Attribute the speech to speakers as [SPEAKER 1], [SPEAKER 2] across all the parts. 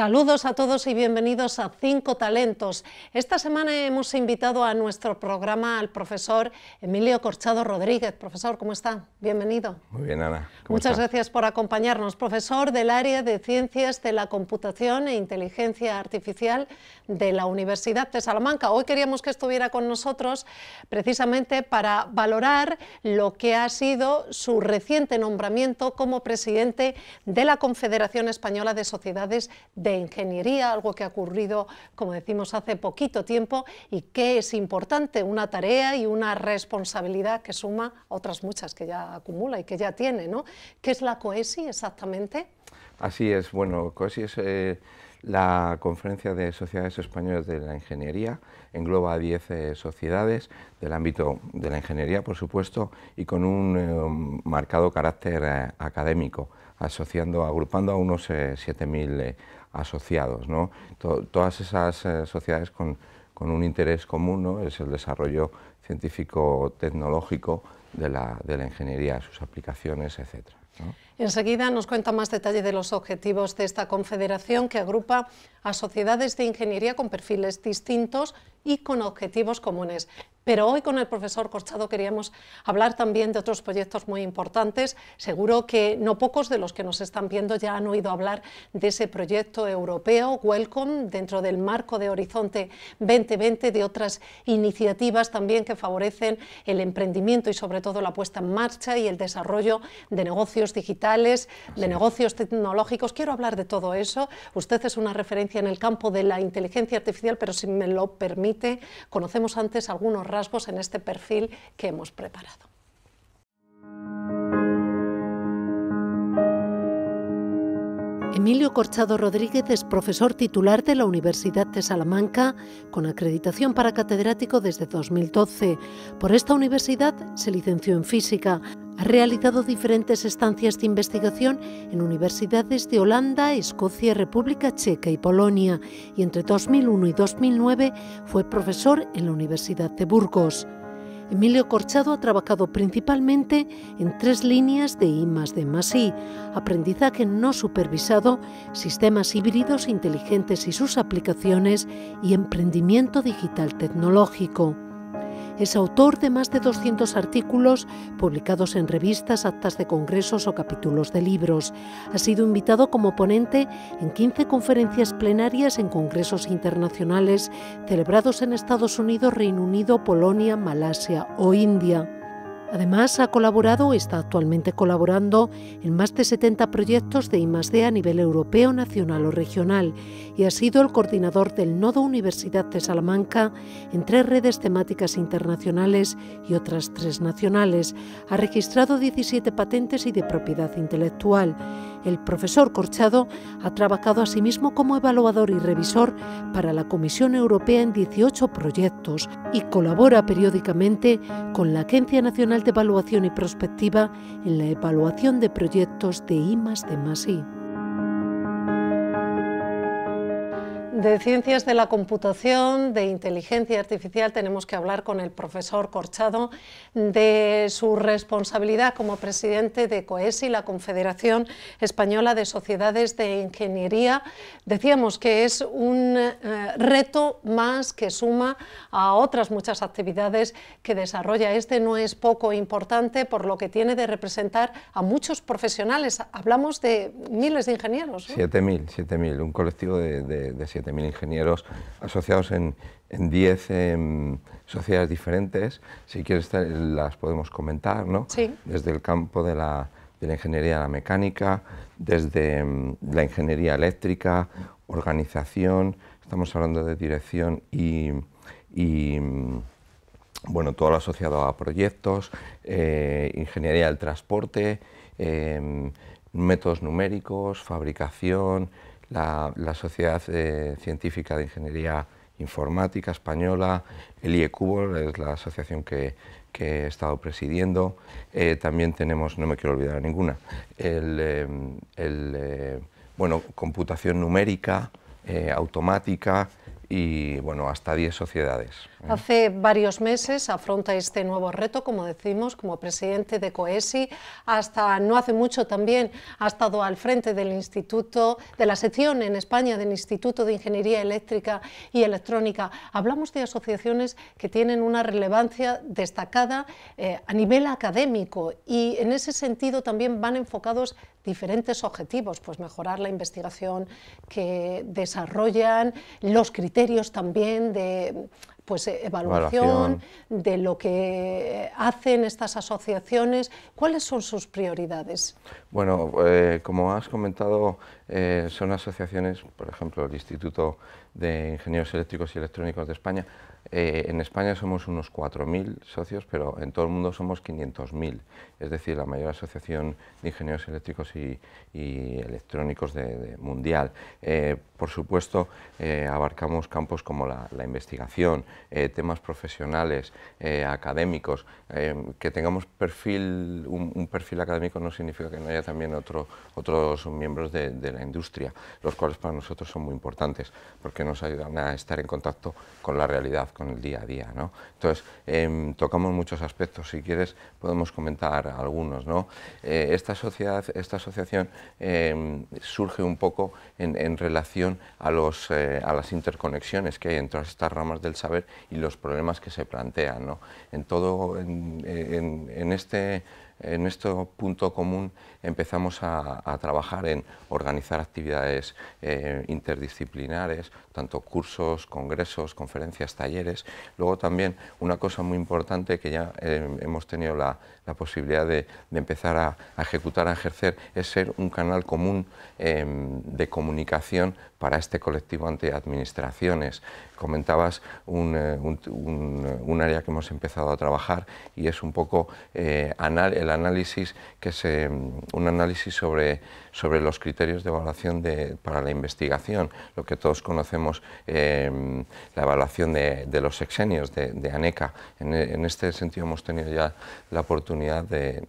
[SPEAKER 1] Saludos a todos y bienvenidos a Cinco Talentos. Esta semana hemos invitado a nuestro programa al profesor Emilio Corchado Rodríguez. Profesor, ¿cómo está? Bienvenido. Muy bien, Ana. Muchas gracias por acompañarnos. Profesor del área de Ciencias de la Computación e Inteligencia Artificial de la Universidad de Salamanca. Hoy queríamos que estuviera con nosotros precisamente para valorar lo que ha sido su reciente nombramiento como presidente de la Confederación Española de Sociedades de ingeniería, algo que ha ocurrido, como decimos, hace poquito tiempo y que es importante, una tarea y una responsabilidad que suma otras muchas que ya acumula y que ya tiene, ¿no? ¿Qué es la COESI exactamente?
[SPEAKER 2] Así es, bueno, COESI es... Eh, la Conferencia de Sociedades Españolas de la Ingeniería engloba 10 eh, sociedades del ámbito de la ingeniería, por supuesto, y con un eh, marcado carácter académico, asociando, agrupando a unos 7.000 asociados. todas esas eh, sociedades con, un interés común es el desarrollo científico-tecnológico de la, ingeniería, sus aplicaciones, etc.
[SPEAKER 1] Enseguida nos cuenta más detalle de los objetivos de esta confederación que agrupa a sociedades de ingeniería con perfiles distintos y con objetivos comunes. Pero hoy con el profesor Corchado queríamos hablar también de otros proyectos muy importantes. Seguro que no pocos de los que nos están viendo ya han oído hablar de ese proyecto europeo, Welcome, dentro del marco de Horizonte 2020, de otras iniciativas también que favorecen el emprendimiento y sobre todo la puesta en marcha y el desarrollo de negocios digitales, de negocios tecnológicos. Quiero hablar de todo eso. Usted es una referencia en el campo de la inteligencia artificial, pero si me lo permite, conocemos antes algunos en este perfil que hemos preparado. Emilio Corchado Rodríguez es profesor titular de la Universidad de Salamanca, con acreditación para catedrático desde 2012. Por esta universidad se licenció en física. Ha realizado diferentes estancias de investigación en universidades de Holanda, Escocia, República Checa y Polonia, y entre 2001 y 2009 fue profesor en la Universidad de Burgos. Emilio Corchado ha trabajado principalmente en tres líneas de I de I, aprendizaje no supervisado, sistemas híbridos e inteligentes y sus aplicaciones y emprendimiento digital tecnológico. Es autor de más de 200 artículos publicados en revistas, actas de congresos o capítulos de libros. Ha sido invitado como ponente en 15 conferencias plenarias en congresos internacionales celebrados en Estados Unidos, Reino Unido, Polonia, Malasia o India. Además, ha colaborado y está actualmente colaborando en más de 70 proyectos de I+D a nivel europeo, nacional o regional y ha sido el coordinador del Nodo Universidad de Salamanca en tres redes temáticas internacionales y otras tres nacionales. Ha registrado 17 patentes y de propiedad intelectual. El profesor Corchado ha trabajado asimismo como evaluador y revisor para la Comisión Europea en 18 proyectos y colabora periódicamente con la Agencia Nacional de Evaluación y Prospectiva en la evaluación de proyectos de I, de +I. De ciencias de la computación, de inteligencia artificial, tenemos que hablar con el profesor Corchado de su responsabilidad como presidente de COESI, la Confederación Española de Sociedades de Ingeniería. Decíamos que es un eh, reto más que suma a otras muchas actividades que desarrolla. Este no es poco importante por lo que tiene de representar a muchos profesionales. Hablamos de miles de ingenieros. mil,
[SPEAKER 2] 7.000, 7.000, un colectivo de, siete de mil ingenieros asociados en, 10 em, sociedades diferentes. Si quieres, las podemos comentar, Desde el campo de la, ingeniería de la mecánica, desde em, la ingeniería eléctrica, organización, estamos hablando de dirección y, em, bueno, todo lo asociado a proyectos, eh, ingeniería del transporte, métodos numéricos, fabricación, la, Sociedad eh, Científica de Ingeniería Informática Española, el e Cubo es la asociación que, he estado presidiendo. Eh, también tenemos, no me quiero olvidar ninguna, el, eh, el bueno, computación numérica, automática y bueno, hasta 10 sociedades.
[SPEAKER 1] Hace varios meses afronta este nuevo reto, como decimos, como presidente de COESI. Hasta no hace mucho también ha estado al frente del Instituto, de la sección en España del Instituto de Ingeniería Eléctrica y Electrónica. Hablamos de asociaciones que tienen una relevancia destacada eh, a nivel académico y en ese sentido también van enfocados diferentes objetivos, pues mejorar la investigación que desarrollan, los criterios también de pues eh, evaluación, de lo que hacen estas asociaciones. ¿Cuáles son sus prioridades?
[SPEAKER 2] Bueno, eh, como has comentado, eh, son asociaciones, por ejemplo, el Instituto de Ingenieros Eléctricos y Electrónicos de España, eh, en España somos unos 4.000 socios, pero en todo el mundo somos 500.000, es decir, la mayor asociación de ingenieros eléctricos y, electrónicos de, mundial. Eh, por supuesto, eh, abarcamos campos como la, investigación, temas profesionales, académicos. que tengamos un, perfil académico no significa que no haya también otro, otros miembros de la industria, los cuales para nosotros son muy importantes, porque nos ayudan a estar en contacto con la realidad con el día a día. Entonces, em, tocamos muchos aspectos, si quieres podemos comentar algunos. Eh, esta, sociedad, esta asociación em, surge un poco en, relación a, los, eh, a las interconexiones que hay entre estas ramas del saber y los problemas que se plantean. En todo, en, en, en este en este punto común empezamos a, trabajar en organizar actividades eh, interdisciplinares, tanto cursos, congresos, conferencias, talleres. Luego también una cosa muy importante que ya eh, hemos tenido la, posibilidad de, empezar a, ejecutar, a ejercer, es ser un canal común em, de comunicación para este colectivo ante administraciones. Comentabas eh, un, área que hemos empezado a trabajar y es un poco eh, el análisis que se, un análisis sobre, sobre los criterios de evaluación para la investigación, lo que todos conocemos, em, la evaluación de, los exenios de, ANECA. En, este sentido hemos tenido ya la oportunidad de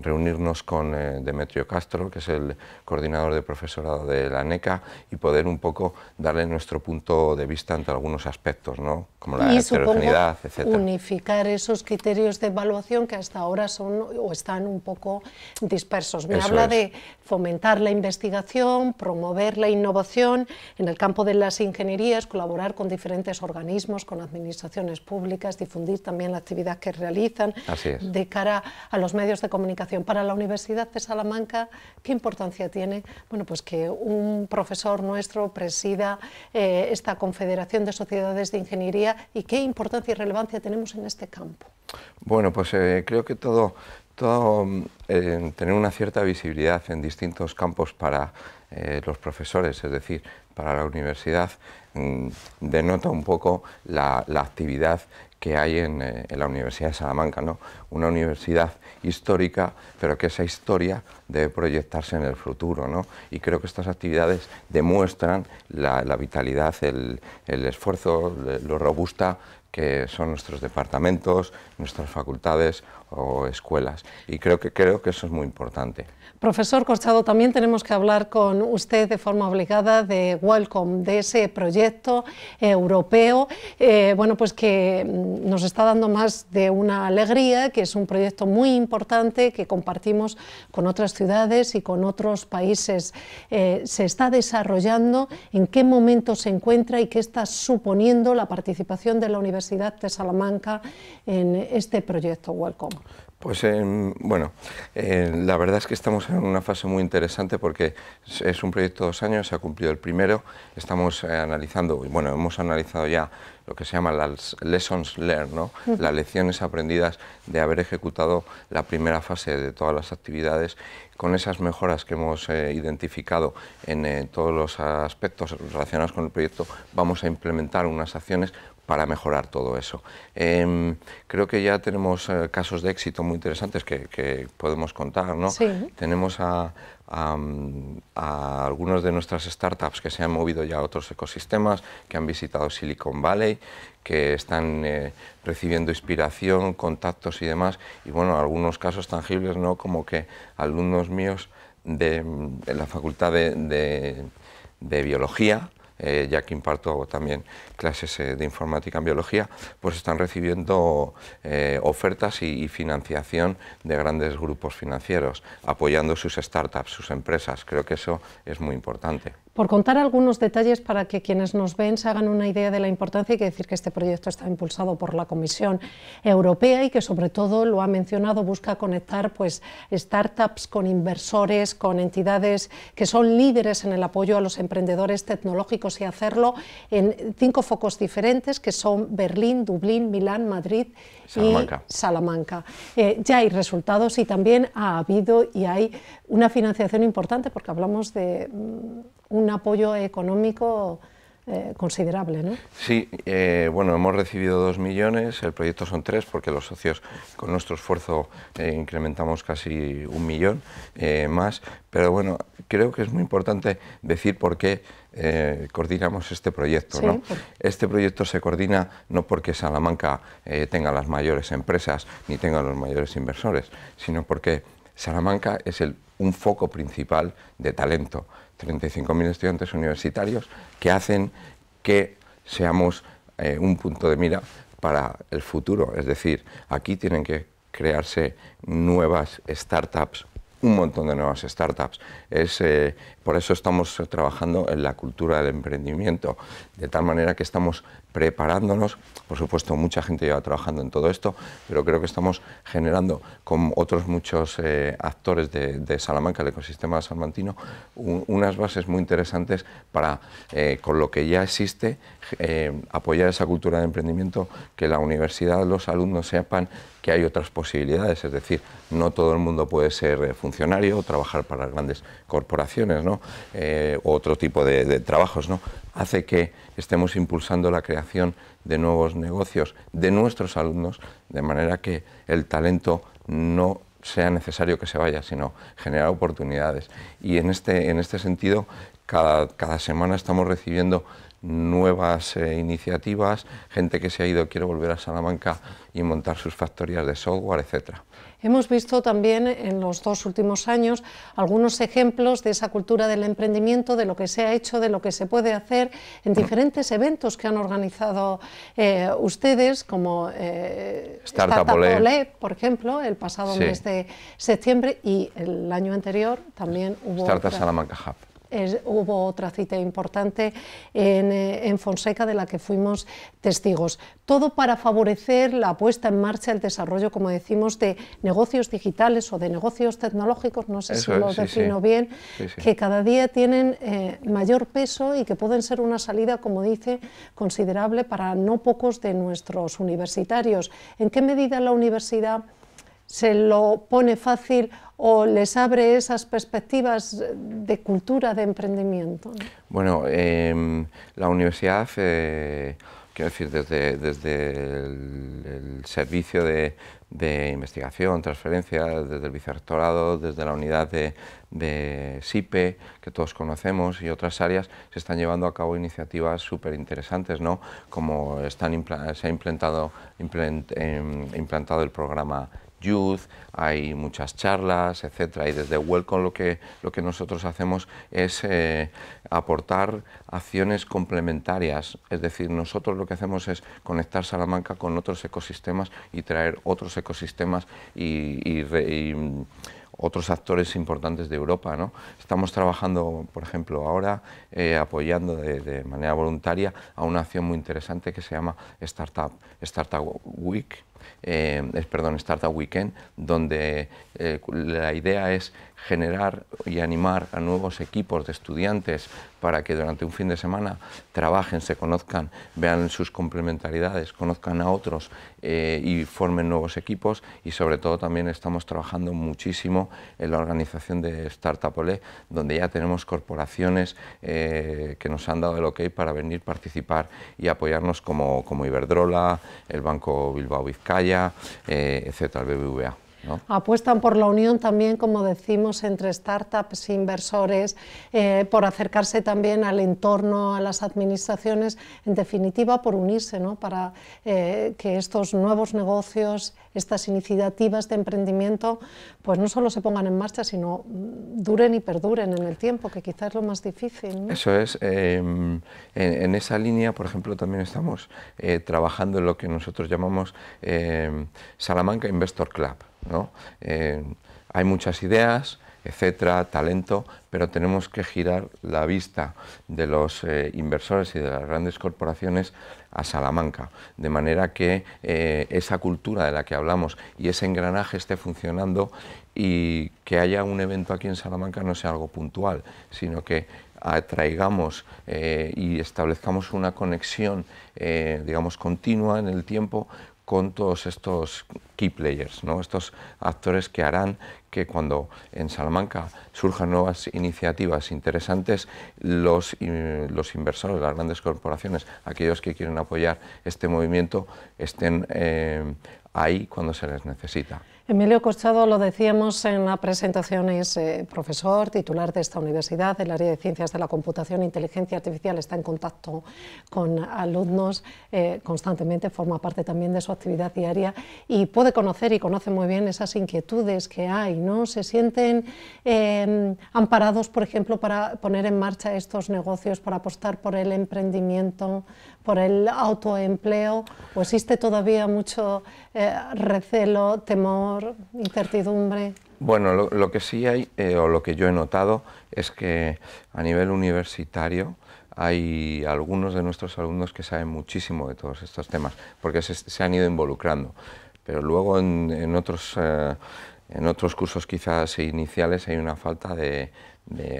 [SPEAKER 2] reunirnos con eh, Demetrio Castro, que es el coordinador de profesorado de la NECA, y poder un poco darle nuestro punto de vista ante algunos aspectos, ¿no? como la heterogeneidad, etc.
[SPEAKER 1] unificar esos criterios de evaluación que hasta ahora son o están un poco dispersos. Me habla de fomentar la investigación, promover la innovación en el campo de las ingenierías, colaborar con diferentes organismos, con administraciones públicas, difundir también la actividad que realizan de cara a los medios de comunicación para la Universidad de Salamanca, ¿qué importancia tiene bueno, pues que un profesor nuestro presida eh, esta Confederación de Sociedades de Ingeniería y qué importancia y relevancia tenemos en este campo?
[SPEAKER 2] Bueno, pues eh, creo que todo, mm, tener una cierta visibilidad en distintos campos para eh, los profesores, es decir, para la universidad, mm, denota un poco la, la actividad que hay eh, en, la Universidad de Salamanca, ¿no? una universidad histórica, pero que esa historia debe proyectarse en el futuro. ¿no? Y creo que estas actividades demuestran la, vitalidad, el esfuerzo, lo robusta que son nuestros departamentos, nuestras facultades o escuelas. Y creo que, creo que eso es muy importante.
[SPEAKER 1] Profesor Corchado, también tenemos que hablar con usted de forma obligada de Welcome, de ese proyecto eh, europeo, eh, bueno, pues que mm, nos está dando más de una alegría, que es un proyecto muy importante que compartimos con otras ciudades y con otros países. Eh, se está desarrollando, en qué momento se encuentra y qué está suponiendo la participación de la Universidad de Salamanca en este proyecto Welcome.
[SPEAKER 2] Pues em, bueno, eh, la verdad es que estamos en una fase muy interesante porque es un proyecto de dos años, se ha cumplido el primero, estamos eh, analizando, analizando, bueno, hemos analizado ya lo que se llama las lessons learned, las lecciones aprendidas de haber ejecutado la primera fase de todas las actividades con esas mejoras que hemos eh, identificado en todos los aspectos relacionados con el proyecto, vamos a implementar unas acciones para mejorar todo eso. Em, creo que ya tenemos eh, casos de éxito muy interesantes que, podemos contar, ¿no? Tenemos a, mm, a, algunos de nuestras startups que se han movido ya a otros ecosistemas, que han visitado Silicon Valley, que están eh, recibiendo inspiración, contactos y demás. Y bueno, algunos casos tangibles, ¿no? Como que alumnos míos de, mm, la facultad de biología, eh, ya que imparto también clases eh, de informática en biología, pues están recibiendo eh, ofertas y, financiación de grandes grupos financieros, apoyando sus startups, sus empresas. Creo que eso es muy importante
[SPEAKER 1] por contar algunos detalles para que quienes nos ven se hagan una idea de la importancia, y que decir que este proyecto está impulsado por la Comisión Europea y que sobre todo, lo ha mencionado, busca conectar pues, startups con inversores, con entidades que son líderes en el apoyo a los emprendedores tecnológicos y hacerlo en cinco focos diferentes que son Berlín, Dublín, Milán, Madrid y Salamanca. Eh, ya hay resultados y también ha habido y hay una financiación importante porque hablamos de mm, un apoyo económico eh, considerable, ¿no?
[SPEAKER 2] Sí, eh, bueno, hemos recibido dos millones, el proyecto son tres, porque los socios con nuestro esfuerzo eh, incrementamos casi un millón más, pero bueno, creo que es muy importante decir por qué coordinamos este proyecto. ¿no? Este proyecto se coordina no porque Salamanca tenga las mayores empresas ni tenga los mayores inversores, sino porque Salamanca es un foco principal de talento. 35.000 estudiantes universitarios que hacen que seamos eh, un punto de mira para el futuro. Es decir, aquí tienen que crearse nuevas startups, un montón de nuevas startups. Es, eh, por eso estamos trabajando en la cultura del emprendimiento, de tal manera que estamos preparándonos. Por supuesto, mucha gente lleva trabajando en todo esto, pero creo que estamos generando con otros muchos eh, actores de, Salamanca, el ecosistema salmantino, unas bases muy interesantes para, eh, con lo que ya existe, eh, apoyar esa cultura de emprendimiento, que la universidad, los alumnos sepan que hay otras posibilidades, es decir, no todo el mundo puede ser funcionario o trabajar para grandes corporaciones, ¿no? otro tipo de, de trabajos, ¿no? hace que estemos impulsando la creación de nuevos negocios de nuestros alumnos, de manera que el talento no sea necesario que se vaya, sino generar oportunidades. Y en este, este sentido, cada, semana estamos recibiendo nuevas eh, iniciativas, gente que se ha ido quiere volver a Salamanca y montar sus factorías de software, etcétera.
[SPEAKER 1] Hemos visto también en los dos últimos años algunos ejemplos de esa cultura del emprendimiento, de lo que se ha hecho, de lo que se puede hacer en diferentes eventos que han organizado eh, ustedes, como eh, Startup, por ejemplo, el pasado mes de septiembre y el año anterior también hubo... Startup Salamanca Hub hubo otra cita importante eh, en, Fonseca de la que fuimos testigos. Todo para favorecer la puesta en marcha, el desarrollo, como decimos, de negocios digitales o de negocios tecnológicos, no sé si lo defino bien, que cada día tienen eh, mayor peso y que pueden ser una salida, como dice, considerable para no pocos de nuestros universitarios. ¿En qué medida la universidad se lo pone fácil o les abre esas perspectivas de cultura de emprendimiento?
[SPEAKER 2] Bueno, em, la universidad, eh, quiero decir, desde, desde el, servicio de, investigación, transferencia, desde el vicerrectorado, desde la unidad de, SIPE, e, que todos conocemos, y otras áreas, se están llevando a cabo iniciativas súper interesantes, ¿no? como están, se ha implantado, em, implantado el programa youth, hay muchas charlas, etcétera. Y desde Welcome lo que, lo que nosotros hacemos es eh, aportar acciones complementarias. Es decir, nosotros lo que hacemos es conectar Salamanca con otros ecosistemas y traer otros ecosistemas y, mm, otros actores importantes de Europa. ¿no? Estamos trabajando, por ejemplo, ahora eh, apoyando de, de, manera voluntaria a una acción muy interesante que se llama Startup, Startup Week, eh, perdón, Startup Weekend, donde eh, la idea es generar y animar a nuevos equipos de estudiantes para que durante un fin de semana trabajen, se conozcan, vean sus complementariedades, conozcan a otros eh, y formen nuevos equipos y sobre todo también estamos trabajando muchísimo en la organización de Startup Ole, donde ya tenemos corporaciones eh, que nos han dado el ok para venir participar y apoyarnos como, Iberdrola, el Banco Bilbao Vizcaya, etc., etcétera, el BBVA.
[SPEAKER 1] Apuestan por la unión también, como decimos, entre startups, e inversores, eh, por acercarse también al entorno, a las administraciones, en definitiva por unirse, ¿no? Para eh, que estos nuevos negocios, estas iniciativas de emprendimiento, pues no solo se pongan en marcha, sino mm, duren y perduren en el tiempo, que quizás es lo más difícil. Eso
[SPEAKER 2] es. Em, en, en, esa línea, por ejemplo, también estamos eh, trabajando en lo que nosotros llamamos em, Salamanca Investor Club. Eh, hay muchas ideas, etcétera, talento, pero tenemos que girar la vista de los eh, inversores y de las grandes corporaciones a Salamanca, de manera que eh, esa cultura de la que hablamos y ese engranaje esté funcionando y que haya un evento aquí en Salamanca no sea algo puntual, sino que atraigamos y establezcamos una conexión, digamos, continua en el tiempo con todos estos key players, estos actores que harán que cuando en Salamanca surjan nuevas iniciativas interesantes, los, eh, inversores, las grandes corporaciones, aquellos que quieren apoyar este movimiento, estén eh, ahí cuando se les necesita.
[SPEAKER 1] Emilio Cochado lo decíamos en la presentación, es eh, profesor, titular de esta universidad, del área de ciencias de la computación e inteligencia artificial, está en contacto con alumnos eh, constantemente, forma parte también de su actividad diaria y puede conocer y conoce muy bien esas inquietudes que hay, ¿no? Se sienten em, amparados, por ejemplo, para poner en marcha estos negocios, para apostar por el emprendimiento, por el autoempleo, o existe todavía mucho eh, recelo, temor incertidumbre?
[SPEAKER 2] Bueno, lo, que sí hay, eh, o lo que yo he notado, es que a nivel universitario hay algunos de nuestros alumnos que saben muchísimo de todos estos temas, porque se, han ido involucrando. Pero luego en, otros... Eh, en otros cursos quizás iniciales hay una falta de,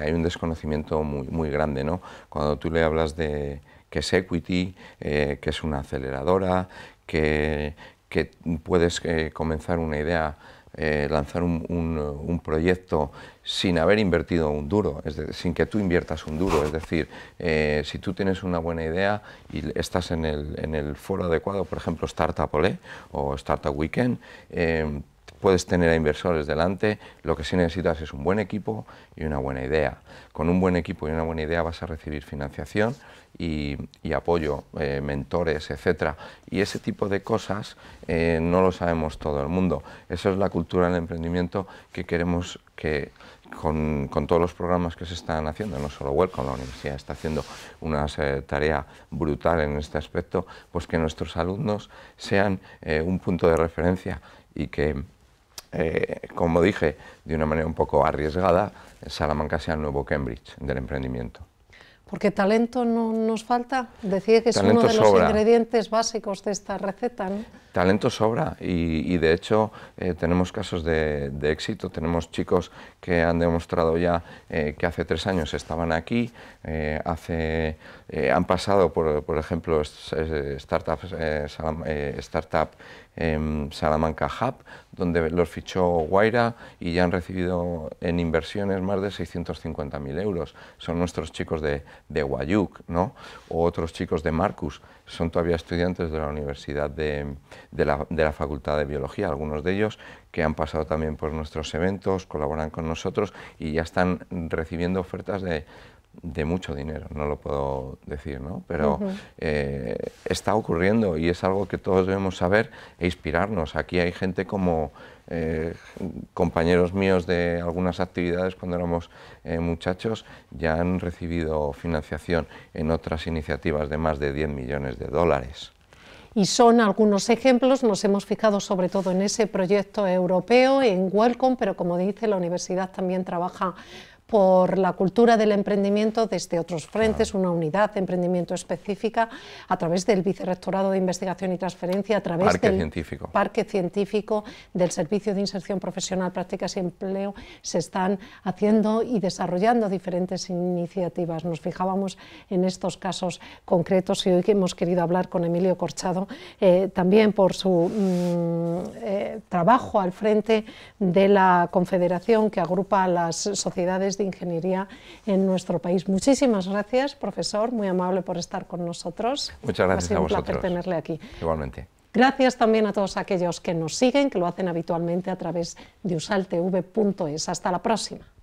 [SPEAKER 2] hay un desconocimiento muy, grande, ¿no? Cuando tú le hablas de que es equity, eh, que es una aceleradora, que, que puedes eh, comenzar una idea, eh, lanzar un, proyecto sin haber invertido un duro, es sin que tú inviertas un duro. Es decir, eh, si tú tienes una buena idea y estás en el, en el foro adecuado, por ejemplo, Startup Olé o Startup Weekend, puedes tener a inversores delante, lo que sí necesitas es un buen equipo y una buena idea. Con un buen equipo y una buena idea vas a recibir financiación y, apoyo, eh, mentores, etcétera. Y ese tipo de cosas eh, no lo sabemos todo el mundo. Esa es la cultura del emprendimiento que queremos que con, todos los programas que se están haciendo, no solo Welcome, la universidad está haciendo una eh, tarea brutal en este aspecto, pues que nuestros alumnos sean un punto de referencia y que eh, como dije, de una manera un poco arriesgada, Salamanca sea el nuevo Cambridge del emprendimiento.
[SPEAKER 1] Porque talento no nos falta. Decía que es uno de los ingredientes básicos de esta receta. ¿no?
[SPEAKER 2] Talento sobra y, de hecho eh, tenemos casos de, éxito, tenemos chicos que han demostrado ya eh, que hace tres años estaban aquí, eh, han pasado por, por ejemplo startup, em, Salamanca Hub, donde los fichó Guaira y ya han recibido en inversiones más de 650.000 euros. Son nuestros chicos de, de Guayuc, ¿no? o otros chicos de Marcus son todavía estudiantes de la Universidad de, de la Facultad de Biología, algunos de ellos que han pasado también por nuestros eventos, colaboran con nosotros y ya están recibiendo ofertas de de mucho dinero, no lo puedo decir, ¿no? pero eh, está ocurriendo y es algo que todos debemos saber e inspirarnos. Aquí hay gente como eh, compañeros míos de algunas actividades cuando éramos eh, muchachos ya han recibido financiación en otras iniciativas de más de 10 millones de dólares.
[SPEAKER 1] Y son algunos ejemplos, nos hemos fijado sobre todo en ese proyecto europeo, en Welcome, pero como dice, la universidad también trabaja por la cultura del emprendimiento desde otros frentes, una unidad de emprendimiento específica a través del Vicerrectorado de Investigación y Transferencia, a través del Parque Científico, del Servicio de Inserción Profesional, Prácticas y Empleo, se están haciendo y desarrollando diferentes iniciativas. Nos fijábamos en estos casos concretos y hoy hemos querido hablar con Emilio Corchado, eh, también por su... Mm, eh, trabajo al frente de la confederación que agrupa las sociedades de ingeniería en nuestro país. Muchísimas gracias, profesor, muy amable por estar con nosotros. Muchas gracias ha Un placer tenerle aquí. Igualmente. Gracias también a todos aquellos que nos siguen, que lo hacen habitualmente a través de usaltv.es. Hasta la próxima.